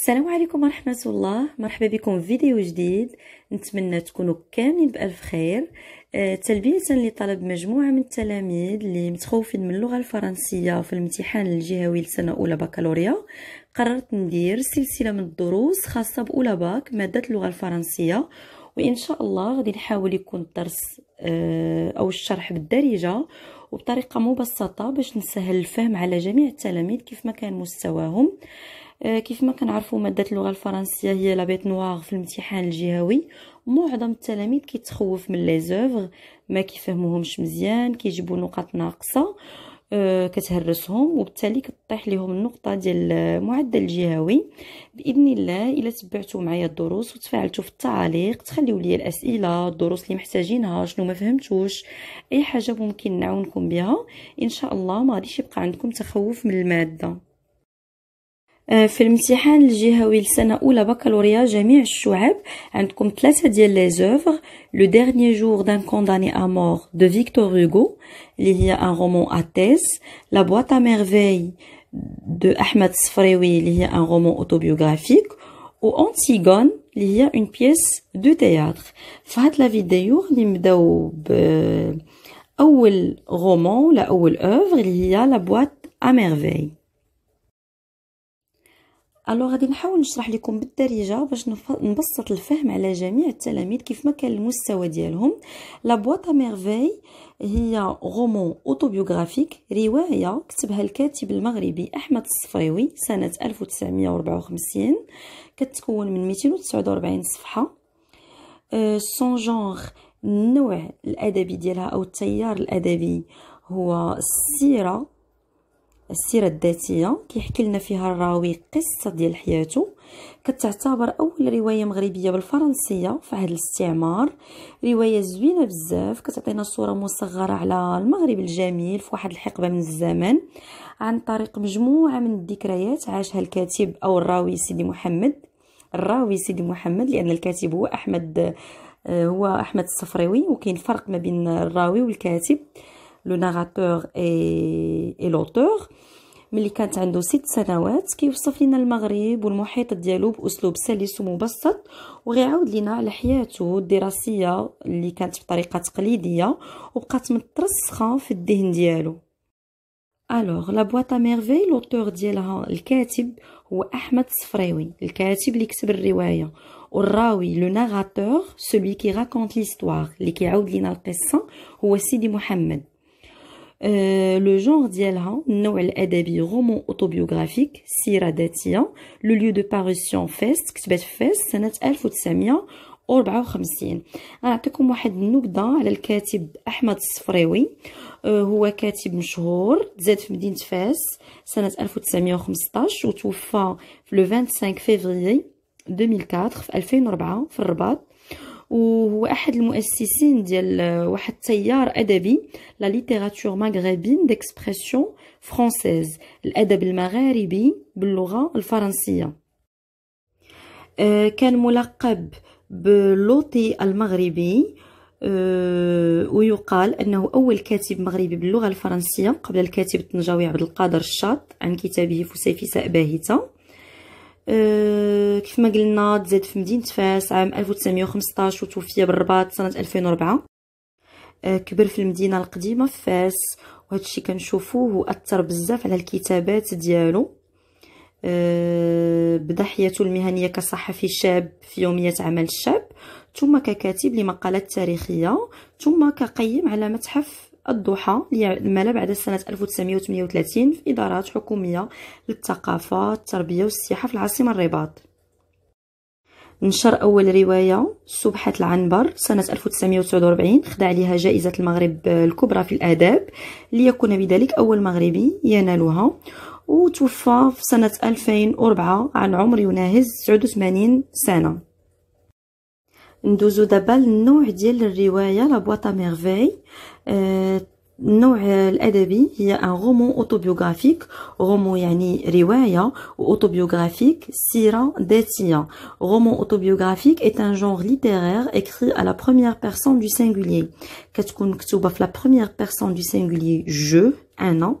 السلام عليكم ورحمة الله مرحبا بكم في فيديو جديد نتمنى تكونوا كاملين بألف خير أه تلبية لطلب مجموعة من التلاميذ اللي متخوفين من اللغة الفرنسية في الامتحان الجهوي لسنة أولى بكالوريا قررت ندير سلسلة من الدروس خاصة بأولى باك مادة اللغة الفرنسية وإن شاء الله غادي نحاول يكون الدرس آه، أو الشرح بالدارجة وبطريقة مبسطة باش نسهل الفهم على جميع التلاميذ كيف ما كان مستواهم آه، كيف ما كنعرفوا ماده اللغه الفرنسيه هي لا بيت نوار في الامتحان الجهوي معظم التلاميذ كيتخوف من لي زوفر ما كيفهموهمش مزيان كيجيبوا نقاط ناقصه آه، كتهرسهم وبالتالي كطيح لهم النقطه ديال المعدل الجهوي باذن الله الا تبعتوا معايا الدروس وتفاعلتوا في التعليق تخليوا لي الاسئله الدروس اللي محتاجينها شنو ما فهمتوش اي حاجه ممكن نعاونكم بها ان شاء الله ما غاديش يبقى عندكم تخوف من الماده آه، في الامتحان الجهوي لسنة أولى بكالوريا جميع الشعب عندكم ثلاثة ديال لي زوفر لو ديرني جور دان كونداني ا مور دو فيكتور هوغو اللي هي ان رومون أتيس لا بواط ا ميرفيي دو أحمد الصفريوي اللي هي ان رومون أوتوبيوغرافيك و أنتيغون اللي هي اون بيس دو تياتر فهاد لا فيديو غادي نبداو اول رومون ولا أول أوفر اللي هي لا بواط ا ميرفيي الو غادي نحاول نشرح لكم بالدارجه باش نبسط الفهم على جميع التلاميذ كيف ما كان المستوى ديالهم لا بواط ميرفي هي غومون اوتوبيوغرافيك روايه كتبها الكاتب المغربي احمد الصفريوي سنه 1954 كتكون من 249 صفحه سون جونغ النوع الادبي ديالها او التيار الادبي هو السيره السيره الذاتيه كيحكي لنا فيها الراوي قصه ديال حياته كتعتبر اول روايه مغربيه بالفرنسيه في هذا الاستعمار روايه زوينه بزاف كتعطينا صوره مصغره على المغرب الجميل في واحد الحقبه من الزمن عن طريق مجموعه من الذكريات عاشها الكاتب او الراوي سيدي محمد الراوي سيدي محمد لان الكاتب هو احمد آه، هو احمد الصفراوي وكاين فرق ما بين الراوي والكاتب لو ناراتور اي, لوتور ملي كانت عنده ست سنوات كيوصف لنا المغرب والمحيط ديالو باسلوب سلس ومبسط وغيعاود لنا على حياته الدراسيه اللي كانت بطريقه تقليديه وبقات مترسخه في الذهن ديالو الوغ لا بواط ميرفي لوتور ديالها الكاتب هو احمد الصفراوي الكاتب اللي كتب الروايه والراوي لو ناراتور سولوي كي راكونت ليستوار اللي كيعاود لينا القصه هو سيدي محمد لو جونغ ديالها النوع الادبي غومون اوتوبيوغرافيك سيره ذاتيه لو ليو دو باريسيون فيست كتبات فيست سنه 1954 غنعطيكم واحد النبذه على الكاتب احمد الصفريوي هو كاتب مشهور تزاد في مدينه فاس سنه 1915 وتوفى في لو 25 فيفري 2004 في 2004 في الرباط وهو احد المؤسسين ديال واحد التيار ادبي لا ليتيراتور مغربين ديكسبرسيون فرونسيز الادب المغاربي باللغه الفرنسيه آه، كان ملقب بلوطي المغربي آه، ويقال انه اول كاتب مغربي باللغه الفرنسيه قبل الكاتب الطنجاوي عبد القادر الشاط عن كتابه فسيفساء باهته أه، كيف ما قلنا تزاد في مدينه فاس عام 1915 وتوفي بالرباط سنه 2004 أه، كبر في المدينه القديمه في فاس وهذا الشيء كنشوفوه واثر بزاف على الكتابات ديالو أه، بضحيته المهنيه كصحفي شاب في يوميه عمل الشاب ثم ككاتب لمقالات تاريخيه ثم كقيم على متحف الضحى اللي بعد سنة 1938 في إدارات حكومية للثقافة التربية والسياحة في العاصمة الرباط نشر أول رواية سبحة العنبر سنة 1949 خدع عليها جائزة المغرب الكبرى في الآداب ليكون بذلك أول مغربي ينالها وتوفى في سنة 2004 عن عمر يناهز 89 سنة Ndouzou d'abal Riweya, la boîte à merveille, Nohel il y a un roman autobiographique, Romoyani Riweya, ou autobiographique, Siren Detia. Roman autobiographique est un genre littéraire écrit à la première personne du singulier. Katsukoun Ksoubaf, la première personne du singulier, je, un an.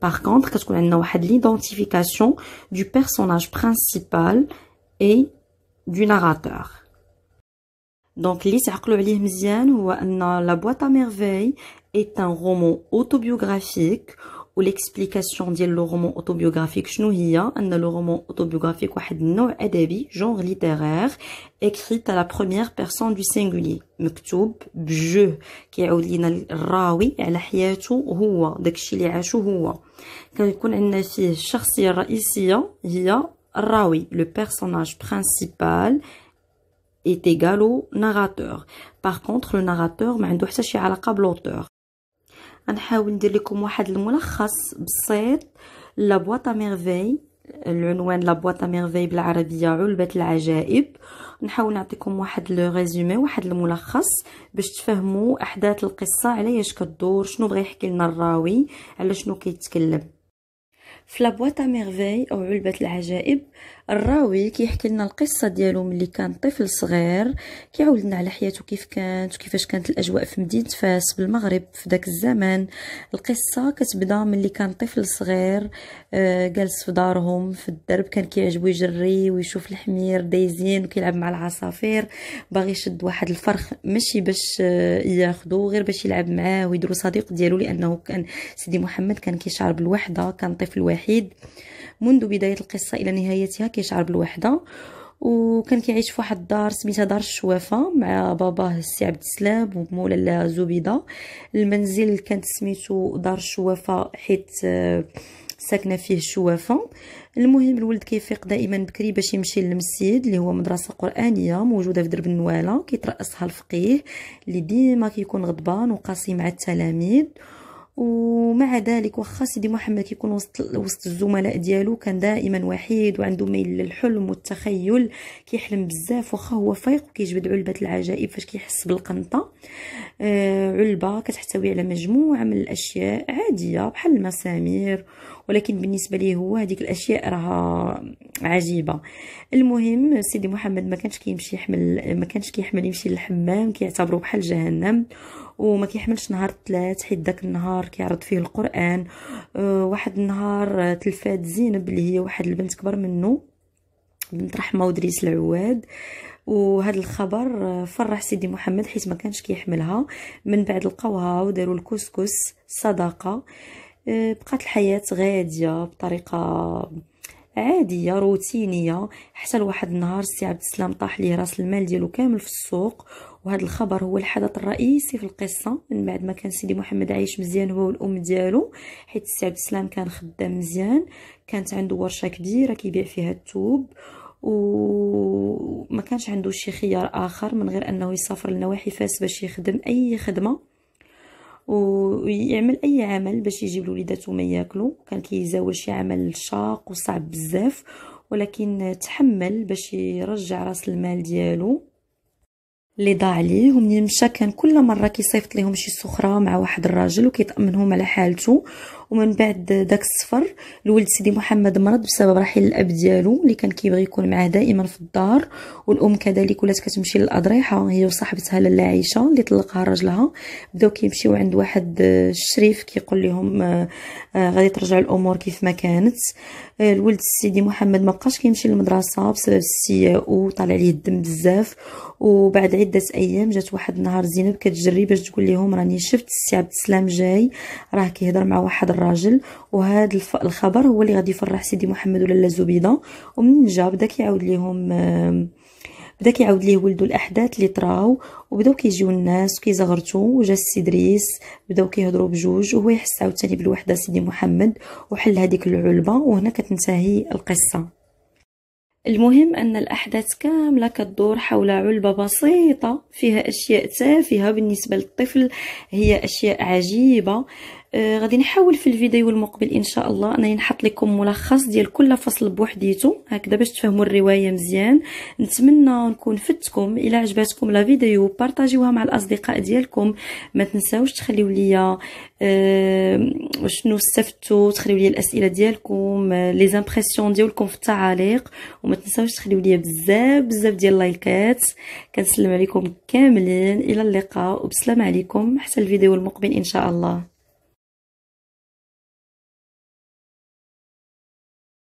Par contre, qu'est-ce qu'on a l'identification du personnage principal et du narrateur. Donc, la boîte à merveilles est un roman autobiographique l'explication dit le roman autobiographique chnouhia anna le roman autobiographique wahed no genre littéraire écrit à la première personne du singulier M'ktub bjou qui est oulina rawi ala hiyatou houa de li achou houa quand il y a une charsière rawi le personnage principal est égal au narrateur par contre le narrateur m'a un douhsa chi ala l'auteur غنحاول ندير لكم واحد الملخص بسيط لا بواطا ميرفي العنوان لا بواطا ميرفي بالعربيه علبه العجائب نحاول نعطيكم واحد لو ريزومي واحد الملخص باش تفهموا احداث القصه علاش كدور شنو بغى يحكي لنا الراوي على شنو كيتكلم في لابواط ميرفي او علبه العجائب الراوي كيحكي لنا القصه ديالو ملي كان طفل صغير كيعاود لنا على حياته كيف كانت وكيفاش كانت الاجواء في مدينه فاس بالمغرب في داك الزمان القصه كتبدا ملي كان طفل صغير آه، جالس في دارهم في الدرب كان كيعجبو يجري ويشوف الحمير دايزين وكيلعب مع العصافير باغي يشد واحد الفرخ ماشي باش آه ياخدو غير باش يلعب معاه ويديرو صديق ديالو لانه كان سيدي محمد كان كيشعر بالوحده كان طفل واحد الوحيد منذ بداية القصة إلى نهايتها كيشعر بالوحدة وكان كيعيش في واحد الدار سميتها دار الشوافه مع باباه السي عبد السلام ومولا زبيده المنزل كانت سميتو دار الشوافه حيت آه، ساكنه فيه الشوافه المهم الولد كيفيق دائما بكري باش يمشي للمسيد اللي هو مدرسه قرانيه موجوده في درب النواله كيترأسها الفقيه اللي ديما كيكون غضبان وقاسي مع التلاميذ ومع ذلك واخا سيدي محمد يكون وسط وسط الزملاء ديالو كان دائما وحيد وعنده ميل للحلم والتخيل كيحلم بزاف واخا هو فايق وكيجبد علبه العجائب فاش كيحس بالقنطه آه علبه كتحتوي على مجموعه من الاشياء عاديه بحال المسامير ولكن بالنسبه ليه هو هذيك الاشياء راها عجيبه المهم سيدي محمد ما كانش كيمشي يحمل ما كانش كيحمل يمشي للحمام كيعتبره بحال جهنم وما كيحملش نهار الثلاث حيت داك النهار كيعرض فيه القران أه، واحد النهار تلفات زينب اللي هي واحد البنت كبر منه بنت رحمه ودريس العواد وهذا الخبر فرح سيدي محمد حيت ما كانش كيحملها من بعد لقاوها وداروا الكسكس صداقه آه، بقات الحياه غاديه بطريقه عاديه روتينيه حتى لواحد النهار سي عبد السلام طاح ليه راس المال ديالو كامل في السوق وهذا الخبر هو الحدث الرئيسي في القصه من بعد ما كان سيدي محمد عايش مزيان هو والام ديالو حيت سي عبد السلام كان خدام مزيان كانت عنده ورشه كبيره كيبيع فيها و وما كانش عنده شي خيار اخر من غير انه يسافر لنواحي فاس باش يخدم اي خدمه ويعمل اي عمل باش يجيب لوليداتو ما ياكلوا كان كيزاول شي عمل شاق وصعب بزاف ولكن تحمل باش يرجع راس المال ديالو اللي ضاع ليه ومن مشى كان كل مره كيصيفط لهم شي سخره مع واحد الراجل وكيطمنهم على حالته ومن بعد داك السفر الولد سيدي محمد مرض بسبب رحيل الاب ديالو اللي كان كيبغي يكون معاه دائما في الدار والام كذلك ولات كتمشي للاضريحه هي وصاحبتها لاله عائشه اللي طلقها راجلها بداو كيمشيو عند واحد الشريف كيقول لهم آه، آه، غادي ترجع الامور كيف ما كانت آه، الولد سيدي محمد ما بقاش كيمشي للمدرسه بسبب السياء وطالع ليه الدم بزاف وبعد عده ايام جات واحد النهار زينب كتجري باش تقول لهم راني شفت السي عبد السلام جاي راه كيهضر مع واحد الراجل وهذا الخبر هو اللي غادي يفرح سيدي محمد ولا الزبيده ومن جا بدا كيعاود ليهم بدا كيعاود ليه ولدو الاحداث اللي طراو وبداو كيجيو الناس وكيزغرتو وجا السيد ريس بداو كيهضروا بجوج وهو يحس عاوتاني بالوحده سيدي محمد وحل هذيك العلبه وهنا كتنتهي القصه المهم أن الأحداث كاملة كدور حول علبة بسيطة فيها أشياء تافهة بالنسبة للطفل هي أشياء عجيبة آه آه، غادي نحاول في الفيديو المقبل ان شاء الله انني نحط لكم ملخص ديال كل فصل بوحديته هكذا باش تفهموا الروايه مزيان نتمنى نكون فدتكم الى عجبتكم لا فيديو بارطاجيوها مع الاصدقاء ديالكم ما تنساوش تخليو ليا آه، شنو استفدتوا تخليو ليا الاسئله ديالكم آه، لي زامبرسيون ديالكم في التعاليق وما تنساوش تخليو ليا بزاف بزاف ديال اللايكات كنسلم عليكم كاملين الى اللقاء وبسلام عليكم حتى الفيديو المقبل ان شاء الله